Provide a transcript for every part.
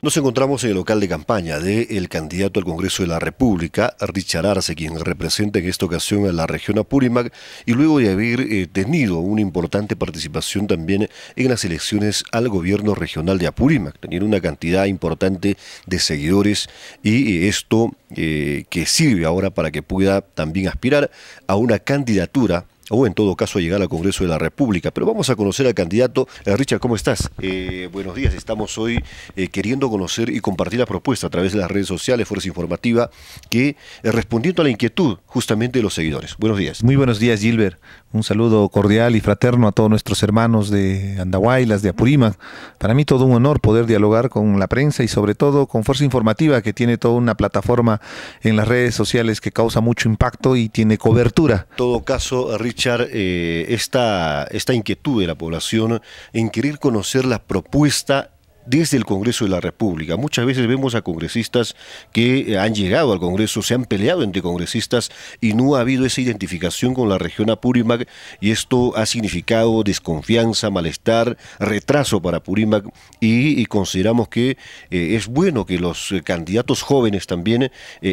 Nos encontramos en el local de campaña del candidato al Congreso de la República, Richard Arce, quien representa en esta ocasión a la región Apurímac, y luego de haber eh, tenido una importante participación también en las elecciones al gobierno regional de Apurímac, teniendo una cantidad importante de seguidores y eh, esto eh, que sirve ahora para que pueda también aspirar a una candidatura o en todo caso llegar al Congreso de la República. Pero vamos a conocer al candidato. Eh, Richard, ¿cómo estás? Eh, buenos días, estamos hoy eh, queriendo conocer y compartir la propuesta a través de las redes sociales, Fuerza Informativa, que respondiendo a la inquietud justamente de los seguidores. Buenos días. Muy buenos días, Gilbert. Un saludo cordial y fraterno a todos nuestros hermanos de Andahuaylas, de Apurímac. Para mí todo un honor poder dialogar con la prensa y sobre todo con Fuerza Informativa, que tiene toda una plataforma en las redes sociales que causa mucho impacto y tiene cobertura. En todo caso, Richard, eh, esta, esta inquietud de la población en querer conocer la propuesta desde el Congreso de la República. Muchas veces vemos a congresistas que eh, han llegado al Congreso, se han peleado entre congresistas y no ha habido esa identificación con la región Apurímac y esto ha significado desconfianza, malestar, retraso para Apurímac y, consideramos que eh, es bueno que los eh, candidatos jóvenes también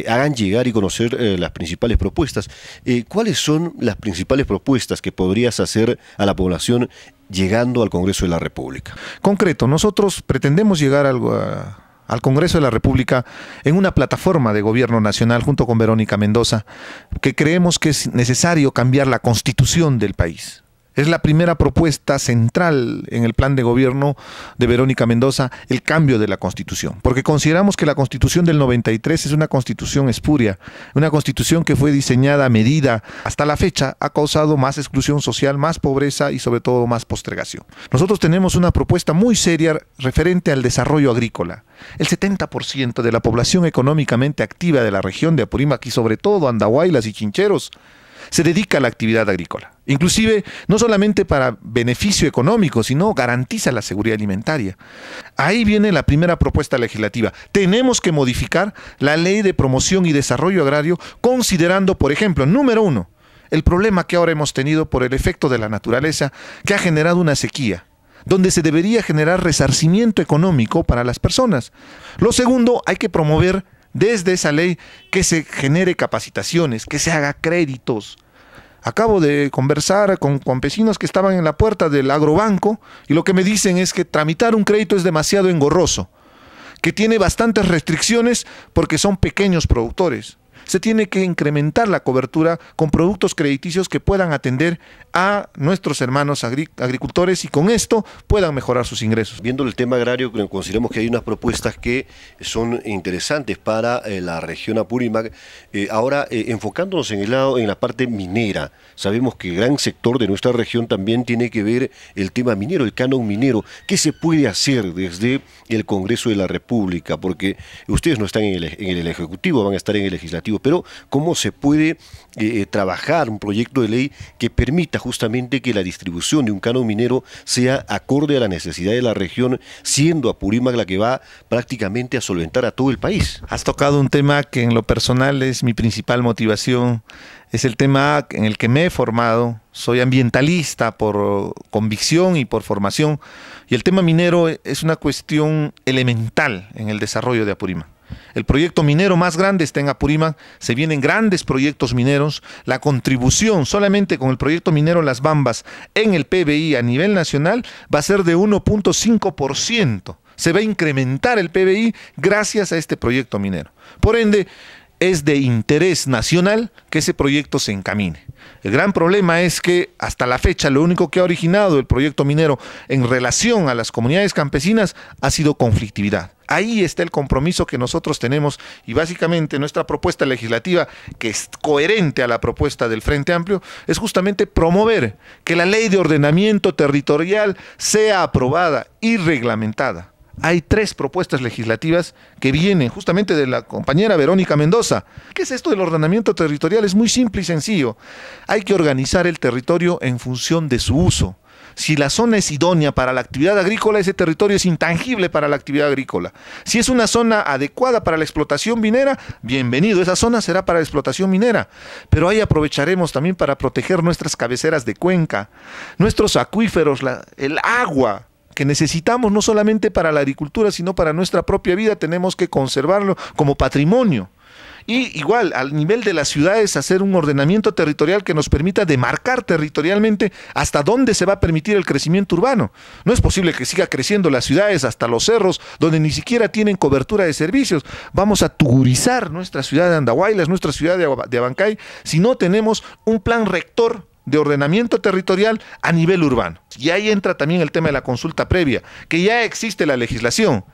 hagan llegar y conocer las principales propuestas. ¿Cuáles son las principales propuestas que podrías hacer a la población llegando al Congreso de la República. Concreto, nosotros pretendemos llegar al, Congreso de la República en una plataforma de gobierno nacional junto con Verónica Mendoza, que creemos que es necesario cambiar la constitución del país. Es la primera propuesta central en el plan de gobierno de Verónica Mendoza, el cambio de la constitución, porque consideramos que la constitución del 93 es una constitución espuria, una constitución que fue diseñada a medida, hasta la fecha ha causado más exclusión social, más pobreza y sobre todo más postergación. Nosotros tenemos una propuesta muy seria referente al desarrollo agrícola. El 70% de la población económicamente activa de la región de Apurímac y sobre todo Andahuaylas y Chincheros se dedica a la actividad agrícola. Inclusive, no solamente para beneficio económico, sino garantiza la seguridad alimentaria. Ahí viene la primera propuesta legislativa. Tenemos que modificar la ley de promoción y desarrollo agrario considerando, por ejemplo, número uno, el problema que ahora hemos tenido por el efecto de la naturaleza que ha generado una sequía donde se debería generar resarcimiento económico para las personas. Lo segundo, hay que promover desde esa ley que se genere capacitaciones, que se haga créditos. Acabo de conversar con campesinos que estaban en la puerta del agrobanco y lo que me dicen es que tramitar un crédito es demasiado engorroso, que tiene bastantes restricciones porque son pequeños productores se tiene que incrementar la cobertura con productos crediticios que puedan atender a nuestros hermanos agricultores y con esto puedan mejorar sus ingresos. Viendo el tema agrario, consideramos que hay unas propuestas que son interesantes para eh, la región Apurímac. Eh, ahora, eh, enfocándonos en el lado, en la parte minera, sabemos que el gran sector de nuestra región también tiene que ver el tema minero, el canon minero. ¿Qué se puede hacer desde el Congreso de la República? Porque ustedes no están en el Ejecutivo, van a estar en el Legislativo pero cómo se puede eh, eh, trabajar un proyecto de ley que permita justamente que la distribución de un cano minero sea acorde a la necesidad de la región, siendo Apurímac la que va prácticamente a solventar a todo el país. Has tocado un tema que en lo personal es mi principal motivación, es el tema en el que me he formado, soy ambientalista por convicción y por formación, y el tema minero es una cuestión elemental en el desarrollo de Apurímac. El proyecto minero más grande está en Apurímac, se vienen grandes proyectos mineros, la contribución solamente con el proyecto minero Las Bambas en el PBI a nivel nacional va a ser de 1.5%. Se va a incrementar el PBI gracias a este proyecto minero. Por ende, es de interés nacional que ese proyecto se encamine. El gran problema es que hasta la fecha lo único que ha originado el proyecto minero en relación a las comunidades campesinas ha sido conflictividad. Ahí está el compromiso que nosotros tenemos y básicamente nuestra propuesta legislativa, que es coherente a la propuesta del Frente Amplio, es justamente promover que la ley de ordenamiento territorial sea aprobada y reglamentada hay tres propuestas legislativas que vienen justamente de la compañera Verónica Mendoza. ¿Qué es esto del ordenamiento territorial? Es muy simple y sencillo. Hay que organizar el territorio en función de su uso. Si la zona es idónea para la actividad agrícola, ese territorio es intangible para la actividad agrícola. Si es una zona adecuada para la explotación minera, bienvenido, esa zona será para la explotación minera. Pero ahí aprovecharemos también para proteger nuestras cabeceras de cuenca, nuestros acuíferos, el agua que necesitamos no solamente para la agricultura, sino para nuestra propia vida, tenemos que conservarlo como patrimonio. Y igual, al nivel de las ciudades, hacer un ordenamiento territorial que nos permita demarcar territorialmente hasta dónde se va a permitir el crecimiento urbano. No es posible que siga creciendo las ciudades hasta los cerros, donde ni siquiera tienen cobertura de servicios. Vamos a tugurizar nuestra ciudad de Andahuaylas, nuestra ciudad de Abancay, si no tenemos un plan rector de ordenamiento territorial a nivel urbano. Y ahí entra también el tema de la consulta previa, que ya existe la legislación,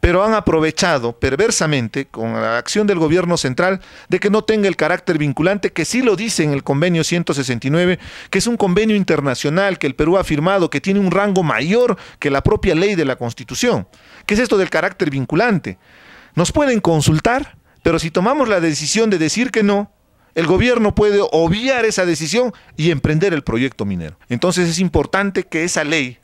pero han aprovechado perversamente con la acción del gobierno central de que no tenga el carácter vinculante, que sí lo dice en el convenio 169, que es un convenio internacional que el Perú ha firmado, que tiene un rango mayor que la propia ley de la Constitución. ¿Qué es esto del carácter vinculante? Nos pueden consultar, pero si tomamos la decisión de decir que no, el gobierno puede obviar esa decisión y emprender el proyecto minero. Entonces es importante que esa ley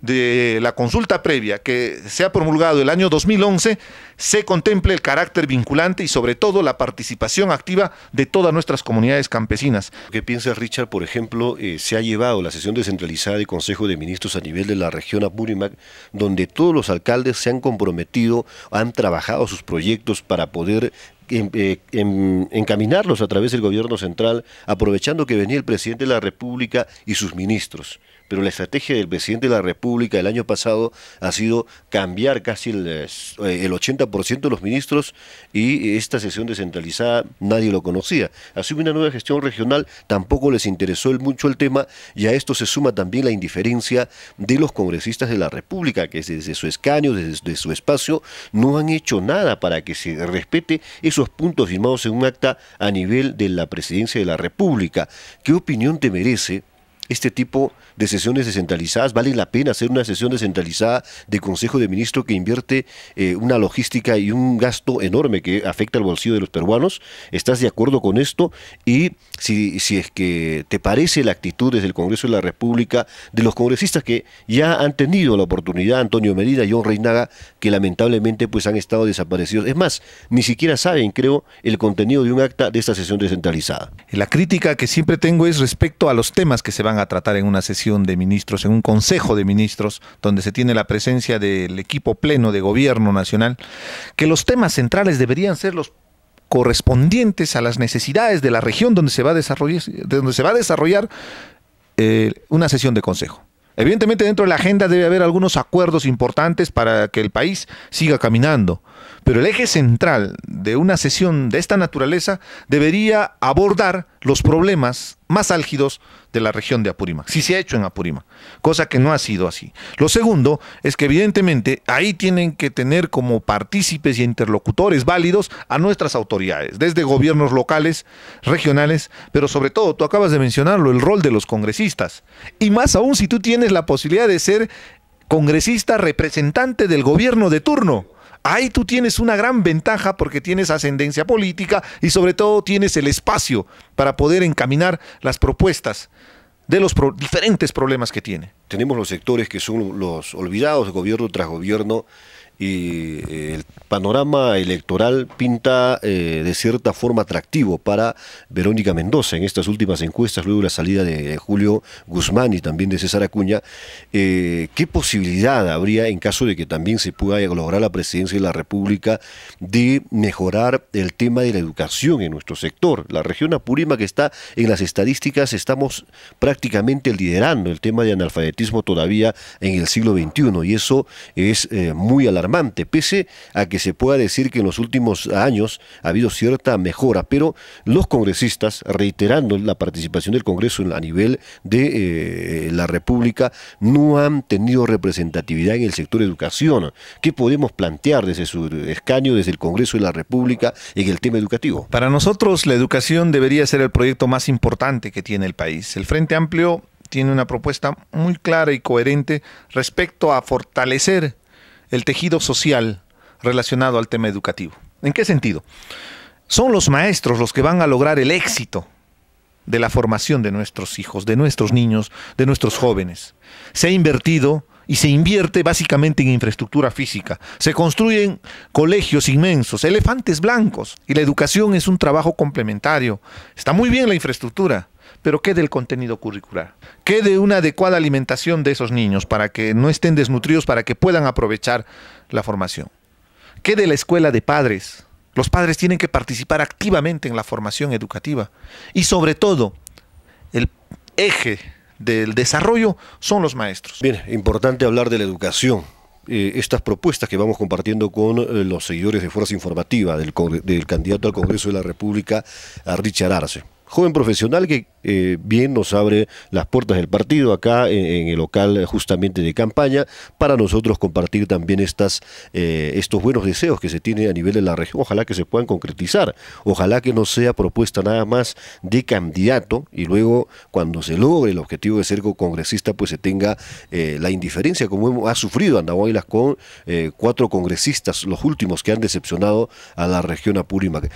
de la consulta previa que se ha promulgado el año 2011, se contemple el carácter vinculante y sobre todo la participación activa de todas nuestras comunidades campesinas. ¿Qué piensa Richard, por ejemplo, eh, se ha llevado la sesión descentralizada y Consejo de Ministros a nivel de la región Apurímac, donde todos los alcaldes se han comprometido, han trabajado sus proyectos para poder em, eh, em, encaminarlos a través del gobierno central, aprovechando que venía el presidente de la República y sus ministros pero la estrategia del presidente de la República el año pasado ha sido cambiar casi el, 80% eh, de los ministros y esta sesión descentralizada nadie lo conocía. Asume una nueva gestión regional, tampoco les interesó mucho el tema y a esto se suma también la indiferencia de los congresistas de la República, que desde su escaño, desde su espacio, no han hecho nada para que se respete esos puntos firmados en un acta a nivel de la presidencia de la República. ¿Qué opinión te merece? este tipo de sesiones descentralizadas? ¿Vale la pena hacer una sesión descentralizada de Consejo de Ministros que invierte eh, una logística y un gasto enorme que afecta al bolsillo de los peruanos? ¿Estás de acuerdo con esto? Y si, si es que te parece la actitud desde el Congreso de la República de los congresistas que ya han tenido la oportunidad, Antonio Medina y John Reinaga, que lamentablemente pues han estado desaparecidos. Es más, ni siquiera saben, creo, el contenido de un acta de esta sesión descentralizada. La crítica que siempre tengo es respecto a los temas que se van a tratar en una sesión de ministros, en un consejo de ministros, donde se tiene la presencia del equipo pleno de gobierno nacional, que los temas centrales deberían ser los correspondientes a las necesidades de la región donde se va a desarrollar, donde se va a desarrollar eh, una sesión de consejo. Evidentemente dentro de la agenda debe haber algunos acuerdos importantes para que el país siga caminando. Pero el eje central de una sesión de esta naturaleza debería abordar los problemas más álgidos de la región de Apurímac, si se ha hecho en Apurímac, cosa que no ha sido así. Lo segundo es que evidentemente ahí tienen que tener como partícipes y interlocutores válidos a nuestras autoridades, desde gobiernos locales, regionales, pero sobre todo, tú acabas de mencionarlo, el rol de los congresistas. Y más aún si tú tienes la posibilidad de ser congresista representante del gobierno de turno Ahí tú tienes una gran ventaja porque tienes ascendencia política y sobre todo tienes el espacio para poder encaminar las propuestas de los diferentes problemas que tiene. Tenemos los sectores que son los olvidados, gobierno tras gobierno, y eh, el panorama electoral pinta eh, de cierta forma atractivo para Verónica Mendoza en estas últimas encuestas, luego de la salida de Julio Guzmán y también de César Acuña. Eh, ¿Qué posibilidad habría en caso de que también se pueda lograr la presidencia de la República de mejorar el tema de la educación en nuestro sector? La región Apurima que está en las estadísticas estamos prácticamente liderando el tema de analfabetismo todavía en el siglo XXI y eso es muy alarmante pese a que se pueda decir que en los últimos años ha habido cierta mejora, pero los congresistas, reiterando la participación del Congreso a nivel de eh, la República, no han tenido representatividad en el sector educación. ¿Qué podemos plantear desde su escaño, desde el Congreso de la República, en el tema educativo? Para nosotros la educación debería ser el proyecto más importante que tiene el país. El Frente Amplio tiene una propuesta muy clara y coherente respecto a fortalecer el tejido social relacionado al tema educativo. ¿En qué sentido? Son los maestros los que van a lograr el éxito de la formación de nuestros hijos, de nuestros niños, de nuestros jóvenes. Se ha invertido y se invierte básicamente en infraestructura física. Se construyen colegios inmensos, elefantes blancos, y la educación es un trabajo complementario. Está muy bien la infraestructura, pero ¿qué del contenido curricular? ¿Qué de una adecuada alimentación de esos niños para que no estén desnutridos, para que puedan aprovechar la formación? ¿Qué de la escuela de padres? Los padres tienen que participar activamente en la formación educativa. Y sobre todo, el eje del desarrollo son los maestros. Bien, importante hablar de la educación. Eh, estas propuestas que vamos compartiendo con eh, los seguidores de Fuerza Informativa del, del candidato al Congreso de la República, a Richard Arce. Joven profesional que eh, bien nos abre las puertas del partido acá en, el local justamente de campaña para nosotros compartir también estas, eh, estos buenos deseos que se tienen a nivel de la región. Ojalá que se puedan concretizar, ojalá que no sea propuesta nada más de candidato y luego cuando se logre el objetivo de ser congresista pues se tenga eh, la indiferencia como ha sufrido Andahuaylas con cuatro congresistas, los últimos que han decepcionado a la región Apurímac.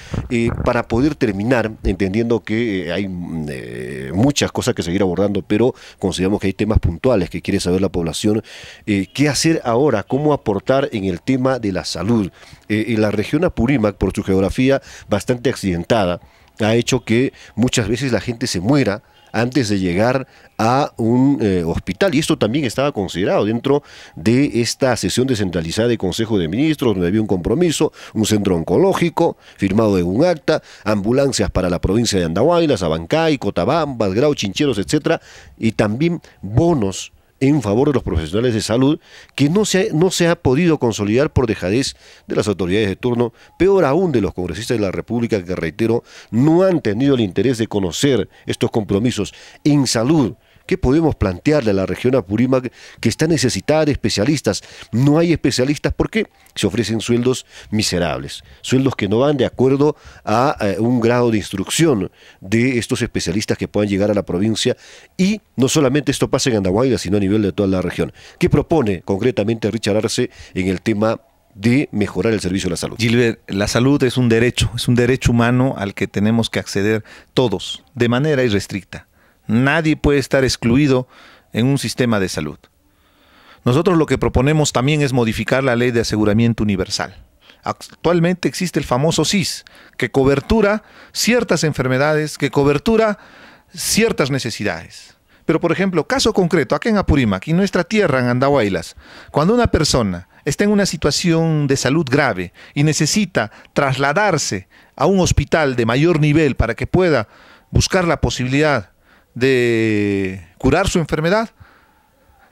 para poder terminar, entendiendo que hay mm, eh, muchas cosas que seguir abordando, pero consideramos que hay temas puntuales que quiere saber la población. Eh, ¿Qué hacer ahora? ¿Cómo aportar en el tema de la salud? en eh, la región Apurímac, por su geografía bastante accidentada, ha hecho que muchas veces la gente se muera antes de llegar a un eh, hospital. Y esto también estaba considerado dentro de esta sesión descentralizada de Consejo de Ministros, donde había un compromiso, un centro oncológico firmado en un acta, ambulancias para la provincia de Andahuaylas, Abancay, Cotabamba, Grau, Chincheros, etcétera, y también bonos en favor de los profesionales de salud que no se, ha, no se ha podido consolidar por dejadez de las autoridades de turno, peor aún de los congresistas de la República que, reitero, no han tenido el interés de conocer estos compromisos en salud ¿Qué podemos plantearle a la región Apurímac que está necesitada de especialistas? No hay especialistas porque se ofrecen sueldos miserables, sueldos que no van de acuerdo a eh, un grado de instrucción de estos especialistas que puedan llegar a la provincia y no solamente esto pasa en Andahuayla, sino a nivel de toda la región. ¿Qué propone concretamente Richard Arce en el tema de mejorar el servicio de la salud. Gilbert, la salud es un derecho, es un derecho humano al que tenemos que acceder todos, de manera irrestricta. Nadie puede estar excluido en un sistema de salud. Nosotros lo que proponemos también es modificar la ley de aseguramiento universal. Actualmente existe el famoso CIS, que cobertura ciertas enfermedades, que cobertura ciertas necesidades. Pero, por ejemplo, caso concreto, aquí en Apurímac, en nuestra tierra, en Andahuaylas, cuando una persona está en una situación de salud grave y necesita trasladarse a un hospital de mayor nivel para que pueda buscar la posibilidad de curar su enfermedad.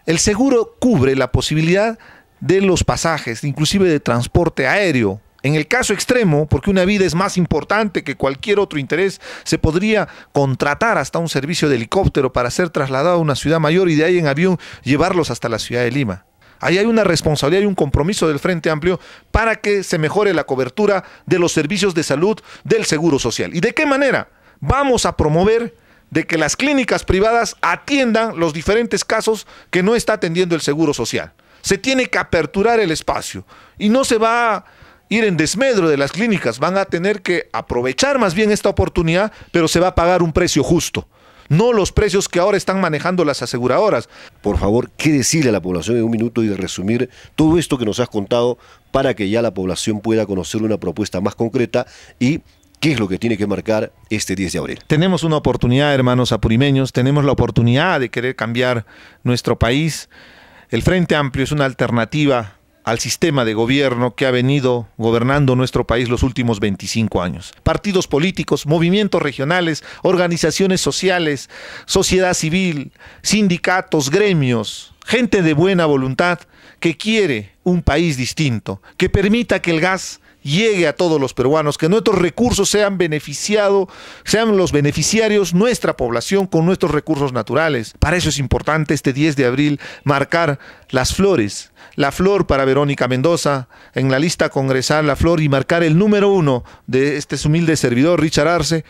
El seguro cubre la posibilidad de los pasajes, inclusive de transporte aéreo. En el caso extremo, porque una vida es más importante que cualquier otro interés, se podría contratar hasta un servicio de helicóptero para ser trasladado a una ciudad mayor y de ahí en avión llevarlos hasta la ciudad de Lima. Ahí hay una responsabilidad y un compromiso del Frente Amplio para que se mejore la cobertura de los servicios de salud del Seguro Social. ¿Y de qué manera? Vamos a promover de que las clínicas privadas atiendan los diferentes casos que no está atendiendo el Seguro Social. Se tiene que aperturar el espacio y no se va a ir en desmedro de las clínicas, van a tener que aprovechar más bien esta oportunidad, pero se va a pagar un precio justo. No los precios que ahora están manejando las aseguradoras. Por favor, ¿qué decirle a la población en un minuto y de resumir todo esto que nos has contado para que ya la población pueda conocer una propuesta más concreta y qué es lo que tiene que marcar este 10 de abril. Tenemos una oportunidad, hermanos apurimeños, tenemos la oportunidad de querer cambiar nuestro país. El Frente Amplio es una alternativa al sistema de gobierno que ha venido gobernando nuestro país los últimos 25 años. Partidos políticos, movimientos regionales, organizaciones sociales, sociedad civil, sindicatos, gremios, gente de buena voluntad que quiere un país distinto, que permita que el gas llegue a todos los peruanos, que nuestros recursos sean beneficiados, sean los beneficiarios nuestra población con nuestros recursos naturales. Para eso es importante este 10 de abril marcar las flores, la flor para Verónica Mendoza en la lista congresal, la flor y marcar el número uno de este humilde servidor, Richard Arce.